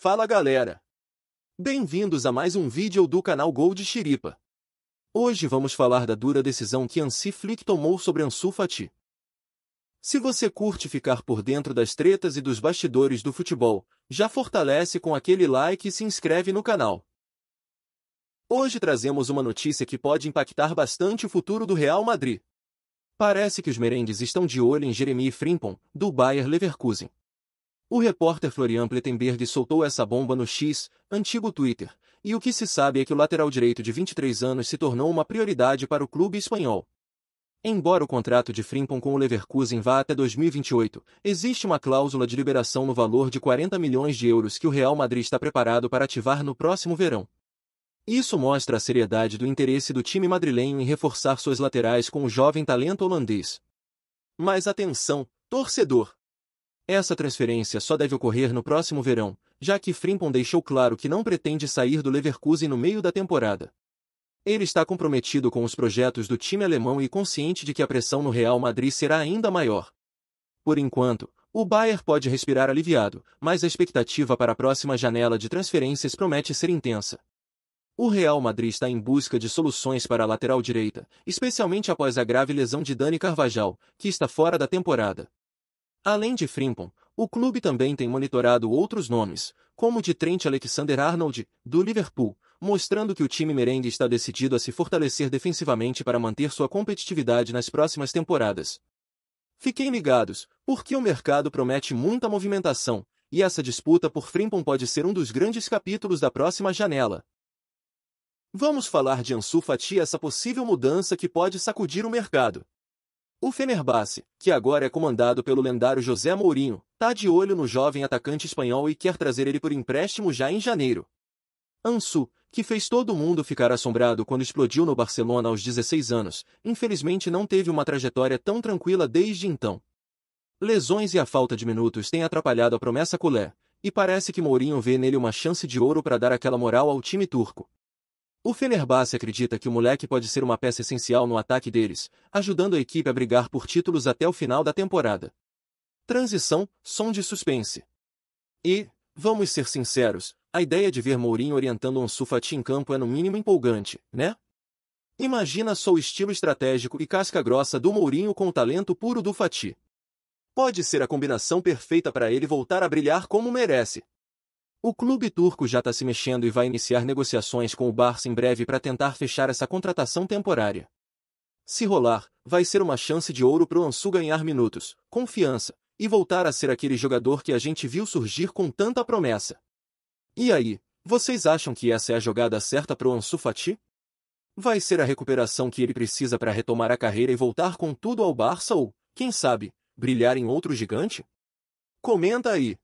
Fala galera! Bem-vindos a mais um vídeo do canal Gold Chiripa. Hoje vamos falar da dura decisão que Ansi Flick tomou sobre Ansu Fati. Se você curte ficar por dentro das tretas e dos bastidores do futebol, já fortalece com aquele like e se inscreve no canal. Hoje trazemos uma notícia que pode impactar bastante o futuro do Real Madrid. Parece que os merengues estão de olho em Jeremy Frimpong, do Bayer Leverkusen, o repórter Florian Plettenberg soltou essa bomba no X, antigo Twitter, e o que se sabe é que o lateral direito de 23 anos se tornou uma prioridade para o clube espanhol. Embora o contrato de Frimpong com o Leverkusen vá até 2028, existe uma cláusula de liberação no valor de 40 milhões de euros que o Real Madrid está preparado para ativar no próximo verão. Isso mostra a seriedade do interesse do time madrilenho em reforçar suas laterais com o jovem talento holandês. Mas atenção, torcedor! Essa transferência só deve ocorrer no próximo verão, já que Frimpong deixou claro que não pretende sair do Leverkusen no meio da temporada. Ele está comprometido com os projetos do time alemão e consciente de que a pressão no Real Madrid será ainda maior. Por enquanto, o Bayern pode respirar aliviado, mas a expectativa para a próxima janela de transferências promete ser intensa. O Real Madrid está em busca de soluções para a lateral direita, especialmente após a grave lesão de Dani Carvajal, que está fora da temporada. Além de Frimpong, o clube também tem monitorado outros nomes, como o de Trent Alexander-Arnold, do Liverpool, mostrando que o time merengue está decidido a se fortalecer defensivamente para manter sua competitividade nas próximas temporadas. Fiquem ligados, porque o mercado promete muita movimentação, e essa disputa por Frimpong pode ser um dos grandes capítulos da próxima janela. Vamos falar de Ansu Fati essa possível mudança que pode sacudir o mercado. O Fenerbahçe, que agora é comandado pelo lendário José Mourinho, tá de olho no jovem atacante espanhol e quer trazer ele por empréstimo já em janeiro. Ansu, que fez todo mundo ficar assombrado quando explodiu no Barcelona aos 16 anos, infelizmente não teve uma trajetória tão tranquila desde então. Lesões e a falta de minutos têm atrapalhado a promessa culé, e parece que Mourinho vê nele uma chance de ouro para dar aquela moral ao time turco. O Fenerbahçe acredita que o moleque pode ser uma peça essencial no ataque deles, ajudando a equipe a brigar por títulos até o final da temporada. Transição, som de suspense. E, vamos ser sinceros, a ideia de ver Mourinho orientando um Sufati em campo é no mínimo empolgante, né? Imagina só o estilo estratégico e casca grossa do Mourinho com o talento puro do Fati. Pode ser a combinação perfeita para ele voltar a brilhar como merece, o clube turco já está se mexendo e vai iniciar negociações com o Barça em breve para tentar fechar essa contratação temporária. Se rolar, vai ser uma chance de ouro para o Ansu ganhar minutos, confiança, e voltar a ser aquele jogador que a gente viu surgir com tanta promessa. E aí, vocês acham que essa é a jogada certa para o Ansu Fati? Vai ser a recuperação que ele precisa para retomar a carreira e voltar com tudo ao Barça ou, quem sabe, brilhar em outro gigante? Comenta aí!